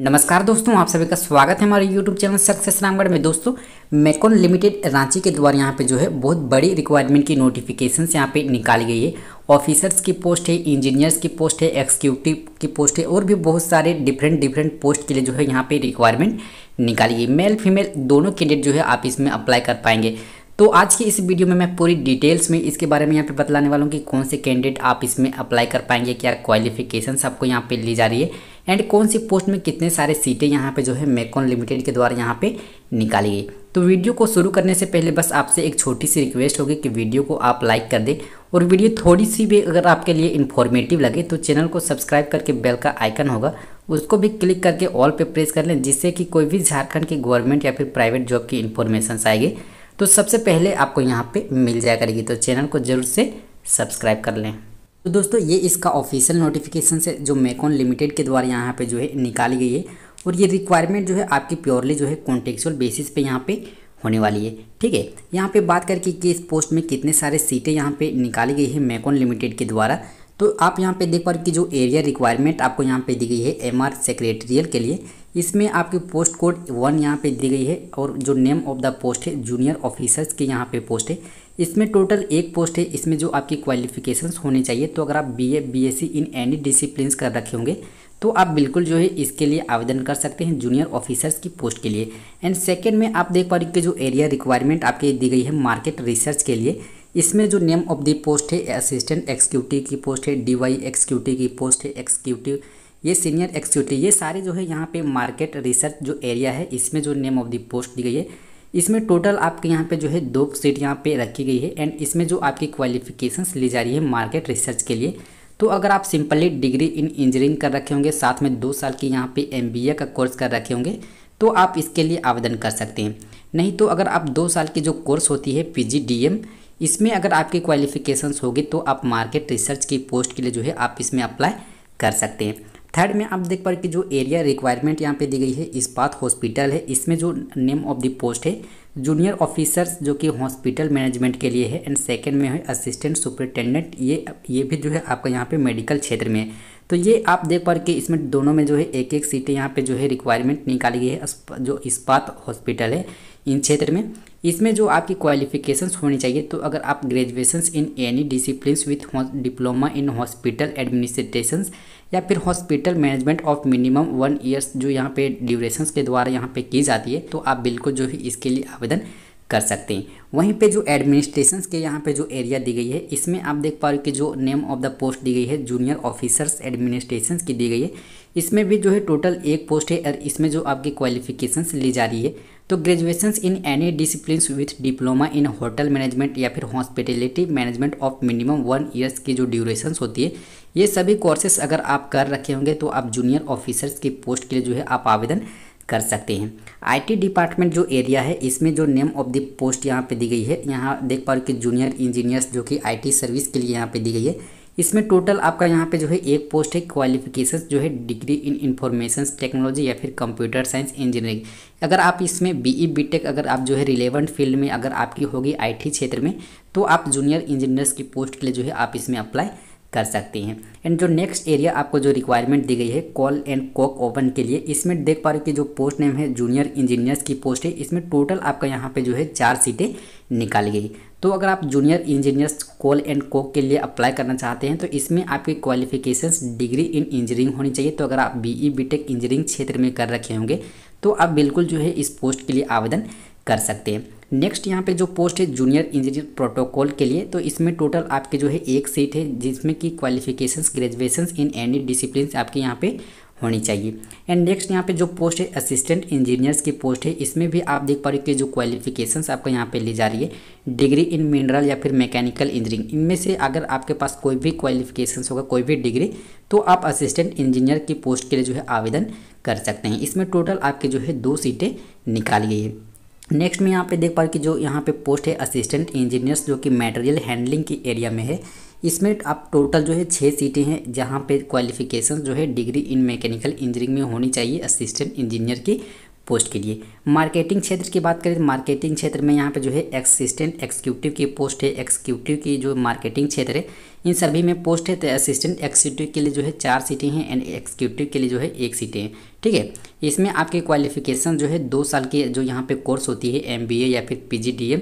नमस्कार दोस्तों आप सभी का स्वागत है हमारे यूट्यूब चैनल सक्सेस रामगढ़ में दोस्तों मेकॉन लिमिटेड रांची के द्वारा यहाँ पे जो है बहुत बड़ी रिक्वायरमेंट की नोटिफिकेशन यहाँ पे निकाली गई है ऑफिसर्स की पोस्ट है इंजीनियर्स की पोस्ट है एक्सिक्यूटिव की पोस्ट है और भी बहुत सारे डिफरेंट डिफरेंट पोस्ट के लिए जो है यहाँ पे रिक्वायरमेंट निकाली गई मेल फीमेल दोनों कैंडिडेट जो है आप इसमें अप्लाई कर पाएंगे तो आज की इस वीडियो में मैं पूरी डिटेल्स में इसके बारे में यहाँ पे बतलाने वाला हूँ कि कौन से कैंडिडेट आप इसमें अप्लाई कर पाएंगे क्या क्वालिफिकेशंस आपको यहाँ पे ली जा रही है एंड कौन सी पोस्ट में कितने सारे सीटें यहाँ पे जो है मेकॉन लिमिटेड के द्वारा यहाँ पे निकाली गई तो वीडियो को शुरू करने से पहले बस आपसे एक छोटी सी रिक्वेस्ट होगी कि वीडियो को आप लाइक कर दें और वीडियो थोड़ी सी भी अगर आपके लिए इन्फॉर्मेटिव लगे तो चैनल को सब्सक्राइब करके बेल का आइकन होगा उसको भी क्लिक करके ऑल पे प्रेस कर लें जिससे कि कोई भी झारखंड की गवर्नमेंट या फिर प्राइवेट जॉब की इन्फॉर्मेशन आएगी तो सबसे पहले आपको यहाँ पर मिल जाया करेगी तो चैनल को ज़रूर से सब्सक्राइब कर लें तो दोस्तों ये इसका ऑफिशियल नोटिफिकेशन है जो मेकॉन लिमिटेड के द्वारा यहाँ पे जो है निकाली गई है और ये रिक्वायरमेंट जो है आपकी प्योरली जो है कॉन्टेक्चुअल बेसिस पे यहाँ पे होने वाली है ठीक है यहाँ पे बात करके कि इस पोस्ट में कितने सारे सीटें यहाँ पे निकाली गई है मेकॉन लिमिटेड के द्वारा तो आप यहाँ पे देख पा रहे कि जो एरिया रिक्वायरमेंट आपको यहाँ पे दी गई है एम सेक्रेटरियल के लिए इसमें आपकी पोस्ट कोड वन यहाँ पे दी गई है और जो नेम ऑफ द पोस्ट है जूनियर ऑफिसर्स के यहाँ पे पोस्ट है इसमें टोटल एक पोस्ट है इसमें जो आपकी क्वालिफिकेशंस होने चाहिए तो अगर आप BA BSc in any discipline कर रखे होंगे तो आप बिल्कुल जो है इसके लिए आवेदन कर सकते हैं जूनियर ऑफिसर्स की पोस्ट के लिए एंड सेकेंड में आप देख पा रहे कि जो एरिया रिक्वायरमेंट आपके दी गई है मार्केट रिसर्च के लिए इसमें जो नेम ऑफ द पोस्ट है असिस्टेंट एक्सिक्यूटिव की पोस्ट है डीवाई एक्सक्यूटिव की पोस्ट है एक्सिक्यूटिव ये सीनियर एक्सिक्यूटिव ये सारे जो है यहाँ पे मार्केट रिसर्च जो एरिया है इसमें जो नेम ऑफ द पोस्ट दी गई है इसमें टोटल आपके यहाँ पे जो है दो सीट यहाँ पे रखी गई है एंड इसमें जो आपकी क्वालिफिकेशंस ली जा रही है मार्केट रिसर्च के लिए तो अगर आप सिंपली डिग्री इन इंजीनियरिंग कर रखे होंगे साथ में दो साल की यहाँ पे एम का कोर्स कर रखे होंगे तो आप इसके लिए आवेदन कर सकते हैं नहीं तो अगर आप दो साल की जो कोर्स होती है पी इसमें अगर आपकी क्वालिफिकेशन होगी तो आप मार्केट रिसर्च की पोस्ट के लिए जो है आप इसमें अप्लाई कर सकते हैं थर्ड में आप देख पा रहे कि जो एरिया रिक्वायरमेंट यहाँ पे दी गई है इस्पात हॉस्पिटल है इसमें जो नेम ऑफ द पोस्ट है जूनियर ऑफिसर्स जो कि हॉस्पिटल मैनेजमेंट के लिए है एंड सेकंड में है असिस्टेंट सुपरिटेंडेंट ये ये भी जो है आपका यहाँ पे मेडिकल क्षेत्र में है तो ये आप देख पा रहे कि इसमें दोनों में जो है एक एक सीटें यहाँ पे जो है रिक्वायरमेंट निकाली गई है जो इस्पात हॉस्पिटल है इन क्षेत्र में इसमें जो आपकी क्वालिफिकेशंस होनी चाहिए तो अगर आप graduations in any discipline with diploma in hospital administrations या फिर hospital management of minimum one years जो यहाँ पे ड्यूरेशंस के द्वारा यहाँ पे की जाती है तो आप बिल्कुल जो है इसके लिए आवेदन कर सकते हैं वहीं पे जो एडमिनिस्ट्रेशन के यहाँ पे जो एरिया दी गई है इसमें आप देख पा रहे हो कि जो नेम ऑफ द पोस्ट दी गई है जूनियर ऑफिसर्स एडमिनिस्ट्रेशन की दी गई है इसमें भी जो है टोटल एक पोस्ट है और इसमें जो आपकी क्वालिफिकेशन ली जा रही है तो graduation in any discipline with diploma in hotel management या फिर hospitality management of minimum one years की जो ड्यूरेशंस होती है ये सभी कोर्सेस अगर आप कर रखे होंगे तो आप जूनियर ऑफिसर्स की पोस्ट के लिए जो है आप आवेदन कर सकते हैं आईटी डिपार्टमेंट जो एरिया है इसमें जो नेम ऑफ द पोस्ट यहाँ पे दी गई है यहाँ देख पा रहे कि जूनियर इंजीनियर्स जो कि आईटी सर्विस के लिए यहाँ पे दी गई है इसमें टोटल आपका यहाँ पे जो है एक पोस्ट है क्वालिफिकेशन जो है डिग्री इन इंफॉर्मेशन टेक्नोलॉजी या फिर कंप्यूटर साइंस इंजीनियरिंग अगर आप इसमें बी टेक e, अगर आप जो है रिलेवेंट फील्ड में अगर आपकी होगी टी क्षेत्र में तो आप जूनियर इंजीनियर्स की पोस्ट के लिए जो है आप इसमें अप्लाई कर सकते हैं एंड जो नेक्स्ट एरिया आपको जो रिक्वायरमेंट दी गई है कॉल एंड कॉक ओपन के लिए इसमें देख पा रहे कि जो पोस्ट नेम है जूनियर इंजीनियर्स की पोस्ट है इसमें टोटल आपका यहाँ पे जो है चार सीटें निकाली गई तो अगर आप जूनियर इंजीनियर्स कॉल एंड कॉक के लिए अप्लाई करना चाहते हैं तो इसमें आपकी क्वालिफिकेशन डिग्री इन इंजीनियरिंग होनी चाहिए तो अगर आप बी ई इंजीनियरिंग क्षेत्र में कर रखे होंगे तो आप बिल्कुल जो है इस पोस्ट के लिए आवेदन कर सकते हैं नेक्स्ट यहाँ पे जो पोस्ट है जूनियर इंजीनियर प्रोटोकॉल के लिए तो इसमें टोटल आपके जो है एक सीट है जिसमें कि qualifications graduations in any discipline आपके यहाँ पे होनी चाहिए एंड नेक्स्ट यहाँ पे जो पोस्ट है असिस्टेंट इंजीनियर्स की पोस्ट है इसमें भी आप देख पा रहे हो कि जो क्वालिफिकेशन आपको यहाँ पे ली जा रही है डिग्री इन मिनरल या फिर मैकेनिकल इंजीनियरिंग इनमें से अगर आपके पास कोई भी क्वालिफिकेशन होगा कोई भी डिग्री तो आप असिस्टेंट इंजीनियर की पोस्ट के लिए जो है आवेदन कर सकते हैं इसमें टोटल आपके जो है दो सीटें निकाल गई है नेक्स्ट में यहाँ पे देख पा रहे कि जो यहाँ पे पोस्ट है असिस्टेंट इंजीनियर्स जो कि मटेरियल हैंडलिंग की एरिया में है इसमें आप टोटल जो है छः सीटें हैं जहाँ पे क्वालिफिकेशन जो है डिग्री इन मैकेनिकल इंजीनियरिंग में होनी चाहिए असिस्टेंट इंजीनियर की पोस्ट के लिए मार्केटिंग क्षेत्र की बात करें तो मार्केटिंग क्षेत्र में यहाँ पे जो है असिस्टेंट एक्सिक्यूटिव की पोस्ट है एक्सिक्यूटिव की जो मार्केटिंग क्षेत्र है इन सभी में पोस्ट है तो असिस्टेंट एक्सिक्यूटिव के लिए जो है चार सीटें हैं एंड एक्सिक्यूटिव के लिए जो है एक सीटें हैं ठीक है इसमें आपके क्वालिफिकेशन जो है दो साल की जो यहाँ पर कोर्स होती है एम या फिर पी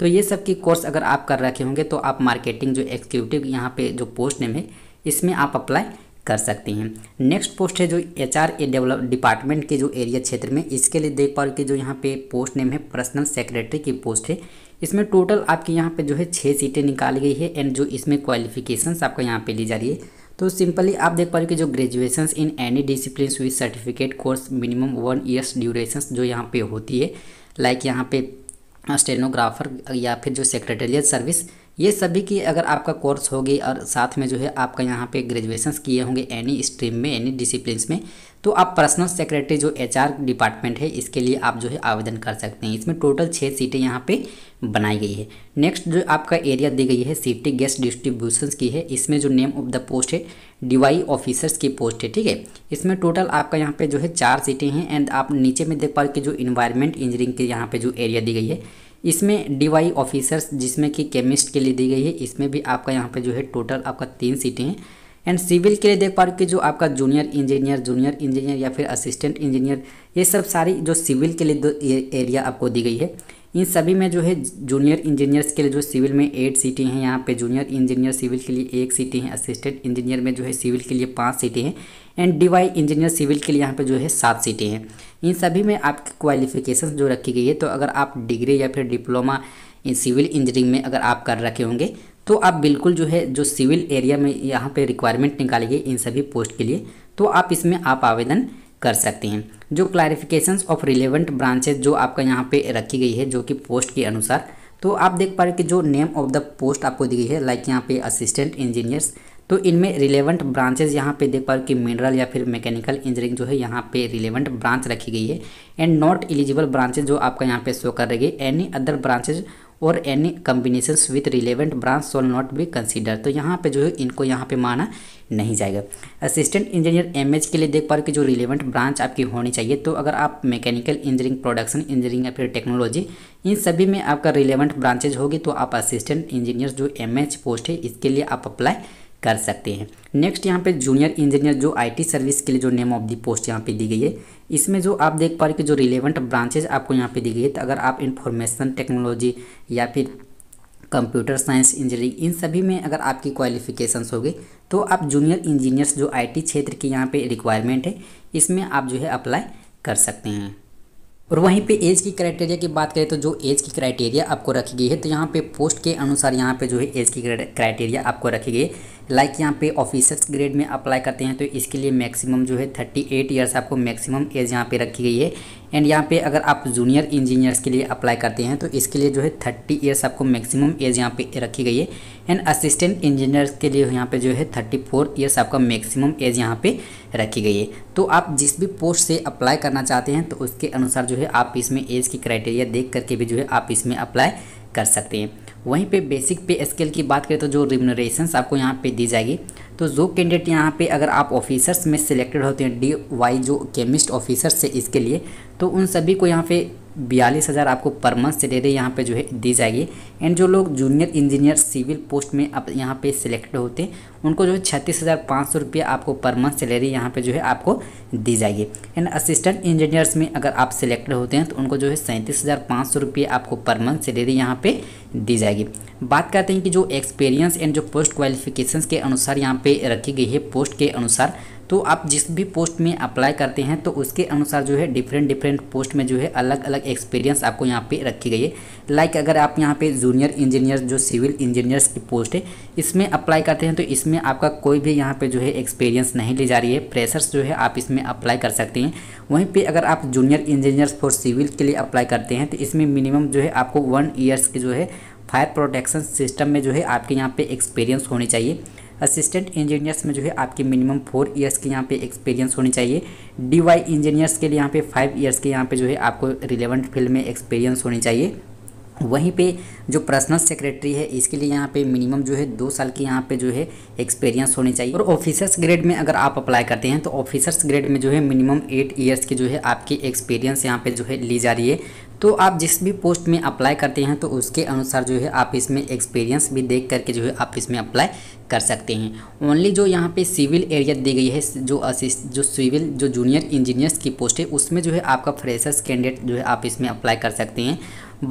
तो ये सब की कोर्स अगर आप कर रखे होंगे तो आप मार्केटिंग जो एक्सिक्यूटिव यहाँ पर जो पोस्ट नेम है इसमें आप अप्लाई कर सकती हैं नेक्स्ट पोस्ट है जो H R A develop department के जो एरिया क्षेत्र में इसके लिए देख पा रहे कि जो यहाँ पे पोस्ट नेम है पर्सनल सेक्रेटरी की पोस्ट है इसमें टोटल आपके यहाँ पे जो है छः सीटें निकाली गई है एंड जो इसमें क्वालिफिकेशंस आपको यहाँ पे ली जा रही है तो सिंपली आप देख पा रहे हो कि जो graduation in any discipline with certificate course minimum one years duration जो यहाँ पे होती है लाइक यहाँ पे स्टेनोग्राफर या फिर जो सेक्रेटरियल सर्विस ये सभी की अगर आपका कोर्स होगी और साथ में जो है आपका यहाँ पे ग्रेजुएशंस किए होंगे एनी स्ट्रीम में एनी डिसिप्लिन में तो आप पर्सनल सेक्रेटरी जो एचआर डिपार्टमेंट है इसके लिए आप जो है आवेदन कर सकते हैं इसमें टोटल छः सीटें यहाँ पे बनाई गई है नेक्स्ट जो आपका एरिया दी गई है सिटी गेस्ट डिस्ट्रीब्यूशन की है इसमें जो नेम ऑफ द पोस्ट है डीवाई ऑफिसर्स की पोस्ट है ठीक है इसमें टोटल आपका यहाँ पे जो है चार सीटें हैं एंड आप नीचे में देख पा रहे कि जो इन्वायरमेंट इंजीनियरिंग के यहाँ पे जो एरिया दी गई है इसमें डीवाई ऑफिसर्स जिसमें कि केमिस्ट के लिए दी गई है इसमें भी आपका यहाँ पे जो है टोटल आपका तीन सीटें हैं एंड सिविल के लिए देख पा रहे कि जो आपका जूनियर इंजीनियर जूनियर इंजीनियर या फिर असिस्टेंट इंजीनियर ये सब सारी जो सिविल के लिए एरिया आपको दी गई है इन सभी में जो है जूनियर इंजीनियर्स के लिए जो सिविल में एट सीटें हैं यहाँ पे जूनियर इंजीनियर सिविल के लिए एक सीटें हैं असिस्टेंट इंजीनियर में जो है सिविल के लिए पाँच सीटें हैं एंड डी इंजीनियर सिविल के लिए यहाँ पे जो है सात सीटें हैं इन सभी में आपकी क्वालिफिकेशन जो रखी गई है तो अगर आप डिग्री या फिर डिप्लोमा सिविल इंजीनियरिंग में अगर आप कर रखे होंगे तो आप बिल्कुल जो है जो सिविल एरिया में यहाँ पर रिक्वायरमेंट निकाली गई इन सभी पोस्ट के लिए तो आप इसमें आप आवेदन कर सकते हैं जो क्लैरिफिकेशंस ऑफ रिलेवेंट ब्रांचेज जो आपका यहाँ पे रखी गई है जो कि पोस्ट के अनुसार तो आप देख पा रहे कि जो नेम ऑफ द पोस्ट आपको दी गई है लाइक यहाँ पे असिस्टेंट इंजीनियर्स तो इनमें रिलेवेंट ब्रांचेज यहाँ पे देख पा रहे कि मिनरल या फिर मैकेनिकल इंजीनियरिंग जो है यहाँ पे रिलेवेंट ब्रांच रखी गई है एंड नॉट एलिजिबल ब्रांचेज जो आपका यहाँ पे शो कर रही है एनी अदर ब्रांचेज और any combination with relevant branch shall not be consider तो यहाँ पे जो है इनको यहाँ पे माना नहीं जाएगा असिस्टेंट इंजीनियर एम के लिए देख पा रहे कि जो रिलेवेंट ब्रांच आपकी होनी चाहिए तो अगर आप मैकेनिकल इंजीनियरिंग प्रोडक्शन इंजीनियरिंग या फिर टेक्नोलॉजी इन सभी में आपका रिलेवेंट ब्रांचेज होगी तो आप असिस्टेंट इंजीनियर जो एम पोस्ट है इसके लिए आप अप्लाई कर सकते हैं नेक्स्ट यहाँ पे जूनियर इंजीनियर जो आईटी सर्विस के लिए जो नेम ऑफ दी पोस्ट यहाँ पे दी गई है इसमें जो आप देख पा रहे कि जो रिलेवेंट ब्रांचेज आपको यहाँ पे दी गई है तो अगर आप इंफॉर्मेशन टेक्नोलॉजी या फिर कंप्यूटर साइंस इंजीनियरिंग इन सभी में अगर आपकी क्वालिफिकेशंस होगी तो आप जूनियर इंजीनियर्स जो आईटी क्षेत्र की यहाँ पे रिक्वायरमेंट है इसमें आप जो है अप्लाई कर सकते हैं और वहीं पे एज की क्राइटेरिया की बात करें तो जो एज की क्राइटेरिया आपको रखी गई है तो यहाँ पे पोस्ट के अनुसार यहाँ पे जो है एज की क्राइटेरिया आपको रखी गई है लाइक यहाँ पे ऑफिसर्स ग्रेड में अप्लाई करते हैं तो इसके लिए मैक्सिमम जो है थर्टी एट ईयर्स आपको मैक्सिमम एज यहाँ पे रखी गई है एंड यहाँ पे अगर आप जूनियर इंजीनियर्स के लिए अप्लाई करते हैं तो इसके लिए जो है थर्टी ईयर्स आपको मैक्सिमम एज यहाँ पे रखी गई है एंड असिस्टेंट इंजीनियर्स के लिए यहाँ पे जो है थर्टी फोर ईयर्स आपका मैक्सिमम एज यहाँ पे रखी गई है तो आप जिस भी पोस्ट से अप्लाई करना चाहते हैं तो उसके अनुसार जो है आप इसमें एज की क्राइटेरिया देख करके भी जो है आप इसमें अप्लाई कर सकते हैं वहीं पे बेसिक पे स्केल की बात करें तो जो रिमोनरेशन आपको यहाँ पे दी जाएगी तो जो कैंडिडेट यहाँ पे अगर आप ऑफिसर्स में सिलेक्टेड होते हैं डी वाई जो केमिस्ट ऑफिसर्स से इसके लिए तो उन सभी को यहाँ पे बयालीस हज़ार आपको पर मंथ सैलरी यहाँ पे जो है दी जाएगी एंड जो लोग जूनियर इंजीनियर सिविल पोस्ट में आप यहाँ पे सिलेक्ट होते हैं उनको जो है छत्तीस हज़ार पाँच सौ रुपये आपको पर मंथ सैलरी यहाँ पे जो है आपको दी जाएगी एंड असिस्टेंट इंजीनियर्स में अगर आप सिलेक्ट होते हैं तो उनको जो है सैंतीस हज़ार पाँच सौ रुपये आपको पर मंथ सैलरी यहाँ पर दी जाएगी बात करते हैं कि जो एक्सपीरियंस एंड जो पोस्ट क्वालिफिकेशंस के अनुसार यहाँ पे रखी गई है पोस्ट के अनुसार तो आप जिस भी पोस्ट में अप्लाई करते हैं तो उसके अनुसार जो है डिफरेंट डिफरेंट पोस्ट में जो है अलग अलग एक्सपीरियंस आपको यहाँ पे रखी गई है लाइक अगर आप यहाँ पे जूनियर इंजीनियर जो सिविल इंजीनियर्स की पोस्ट है इसमें अप्लाई करते हैं तो इसमें आपका कोई भी यहाँ पे जो है एक्सपीरियंस नहीं ली जा रही है प्रेशर्स जो है आप इसमें अप्लाई कर सकते हैं वहीं पर अगर आप जूनियर इंजीनियर्स फॉर सिविल के लिए अप्लाई करते हैं तो इसमें मिनिमम जो है आपको वन ईयर्स की जो है फायर प्रोटेक्शन सिस्टम में जो है आपके यहाँ पे एक्सपीरियंस होनी चाहिए असिस्टेंट इंजीनियर्स में जो है आपकी मिनिमम फोर ईयर्स के यहाँ पे एक्सपीरियंस होनी चाहिए डीवाई इंजीनियर्स के लिए यहाँ पे फाइव ईयर्स के यहाँ पे जो है आपको रिलेवेंट फील्ड में एक्सपीरियंस होनी चाहिए वहीं पे जो पर्सनल सेक्रेटरी है इसके लिए यहाँ पे मिनिमम जो है दो साल की यहाँ पे जो है एक्सपीरियंस होनी चाहिए और ऑफिसर्स ग्रेड में अगर आप अप्लाई करते हैं तो ऑफिसर्स ग्रेड में जो है मिनिमम एट ईयर्स की जो है आपकी एक्सपीरियंस यहाँ पे जो है ली जा रही है तो आप जिस भी पोस्ट में अप्लाई करते हैं तो उसके अनुसार जो है आप इसमें एक्सपीरियंस भी देख करके जो है आप इसमें अप्लाई कर सकते हैं ओनली जो यहाँ पे सिविल एरिया दी गई है जो असिस्ट जो सिविल जो जूनियर इंजीनियर्स की पोस्ट है उसमें जो है आपका फ्रेशर्स कैंडिडेट जो है आप इसमें अप्लाई कर सकते हैं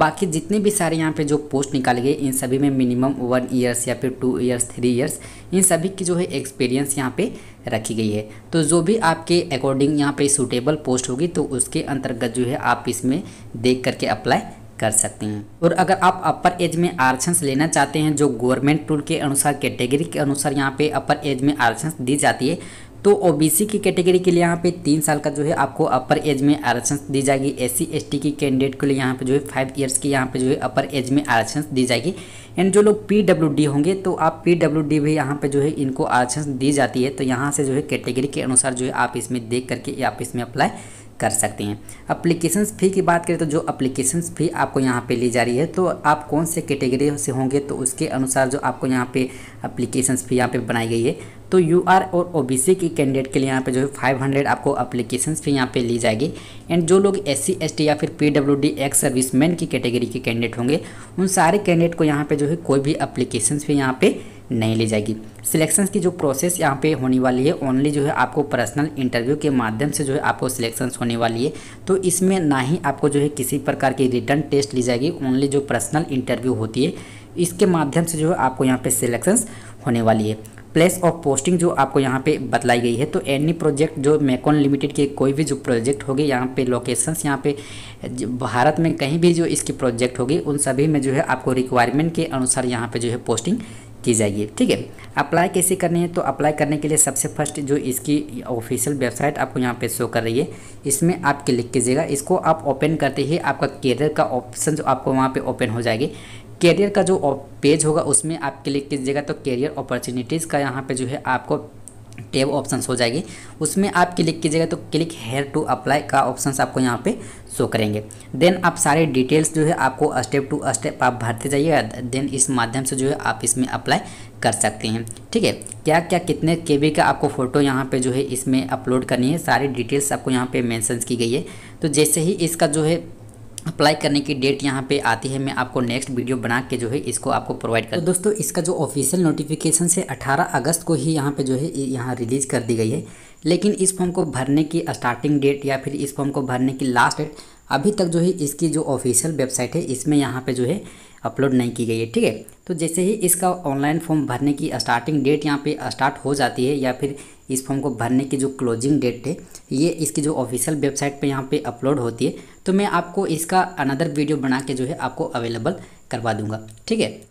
बाकी जितने भी सारे यहाँ पे जो पोस्ट निकाले गए इन सभी में मिनिमम वन ईयर्स या फिर टू ईयर्स थ्री ईयर्स इन सभी की जो है एक्सपीरियंस यहाँ पे रखी गई है तो जो भी आपके अकॉर्डिंग यहाँ पे सूटेबल पोस्ट होगी तो उसके अंतर्गत जो है आप इसमें देख करके अप्लाई कर सकते हैं और अगर आप अपर एज में आरक्षण लेना चाहते हैं जो गवर्नमेंट टूल के अनुसार कैटेगरी के अनुसार यहाँ पे अपर एज में आरक्षण दी जाती है तो ओबीसी की कैटेगरी के लिए यहाँ पे तीन साल का जो है आपको अपर एज में आरक्षण दी जाएगी एससी एसटी की कैंडिडेट के लिए यहाँ पे जो है फाइव ईयर्स की यहाँ पे जो है अपर एज में आरक्षण दी जाएगी एंड जो लोग पीडब्ल्यूडी होंगे तो आप पीडब्ल्यूडी भी यहाँ पे जो है इनको आरक्षण दी जाती है तो यहाँ से जो है कैटेगरी के अनुसार जो है आप इसमें देख करके आप इसमें अप्लाई कर सकते हैं अप्लीकेशन फ़ी की बात करें तो जो अप्लीकेशन फ़ी आपको यहाँ पे ली जा रही है तो आप कौन से कैटेगरी से होंगे तो उसके अनुसार जो आपको यहाँ पे अप्लीकेशन फ़ी यहाँ पे बनाई गई है तो यू आर और ओ बी सी के कैंडिडेट के लिए यहाँ पे जो है फाइव हंड्रेड आपको अप्लीकेशन फ़ी यहाँ पे ली जाएगी एंड जो लोग एस सी एस टी या फिर P W D ex man की कैटेगरी के कैंडिडेट होंगे उन सारे कैंडिडेट को यहाँ पे जो है कोई भी अप्लीकेशन फ़ी यहाँ पे नहीं ली जाएगी सिलेक्शंस की जो प्रोसेस यहाँ पे होने वाली है ओनली जो है आपको पर्सनल इंटरव्यू के माध्यम से जो है आपको सिलेक्शंस होने वाली है तो इसमें ना ही आपको जो है किसी प्रकार की रिटर्न टेस्ट ली जाएगी ओनली जो पर्सनल इंटरव्यू होती है इसके माध्यम से जो है आपको यहाँ पे सिलेक्शंस होने वाली है प्लेस ऑफ पोस्टिंग जो आपको यहाँ पे बतलाई गई है तो एनी प्रोजेक्ट जो मेकॉन लिमिटेड के कोई भी जो प्रोजेक्ट होगी यहाँ पे लोकेशंस यहाँ पे भारत में कहीं भी जो इसकी प्रोजेक्ट होगी उन सभी में जो है आपको रिक्वायरमेंट के अनुसार यहाँ पे जो है पोस्टिंग की जाएगी ठीक है अप्लाई कैसे करनी है तो अप्लाई करने के लिए सबसे फर्स्ट जो इसकी ऑफिशियल वेबसाइट आपको यहाँ पे शो कर रही है इसमें आप क्लिक कीजिएगा इसको आप ओपन करते ही आपका कैरियर का ऑप्शन जो आपको वहाँ पे ओपन हो जाएगी कैरियर का जो पेज होगा उसमें आप क्लिक कीजिएगा तो कैरियर अपॉर्चुनिटीज़ का यहाँ पे जो है आपको टेब ऑप्शन हो जाएगी उसमें आप क्लिक कीजिएगा तो क्लिक हेयर टू अप्लाई का ऑप्शन आपको यहाँ पे शो करेंगे देन आप सारे डिटेल्स जो है आपको स्टेप टू स्टेप आप भरते जाइएगा देन इस माध्यम से जो है आप इसमें अप्लाई कर सकते हैं ठीक है क्या क्या कितने के का आपको फ़ोटो यहाँ पे जो है इसमें अपलोड करनी है सारी डिटेल्स आपको यहाँ पे मेंशन की गई है तो जैसे ही इसका जो है अप्लाई करने की डेट यहाँ पे आती है मैं आपको नेक्स्ट वीडियो बना के जो है इसको आपको प्रोवाइड कर तो दोस्तों इसका जो ऑफिशियल नोटिफिकेशन से 18 अगस्त को ही यहाँ पे जो है यहाँ रिलीज़ कर दी गई है लेकिन इस फॉर्म को भरने की स्टार्टिंग डेट या फिर इस फॉर्म को भरने की लास्ट डेट अभी तक जो है इसकी जो ऑफिशियल वेबसाइट है इसमें यहाँ पर जो है अपलोड नहीं की गई है ठीक है तो जैसे ही इसका ऑनलाइन फॉर्म भरने की स्टार्टिंग डेट यहाँ पे स्टार्ट हो जाती है या फिर इस फॉर्म को भरने की जो क्लोजिंग डेट है ये इसकी जो ऑफिशियल वेबसाइट पे यहाँ पे अपलोड होती है तो मैं आपको इसका अनदर वीडियो बना के जो है आपको अवेलेबल करवा दूंगा ठीक है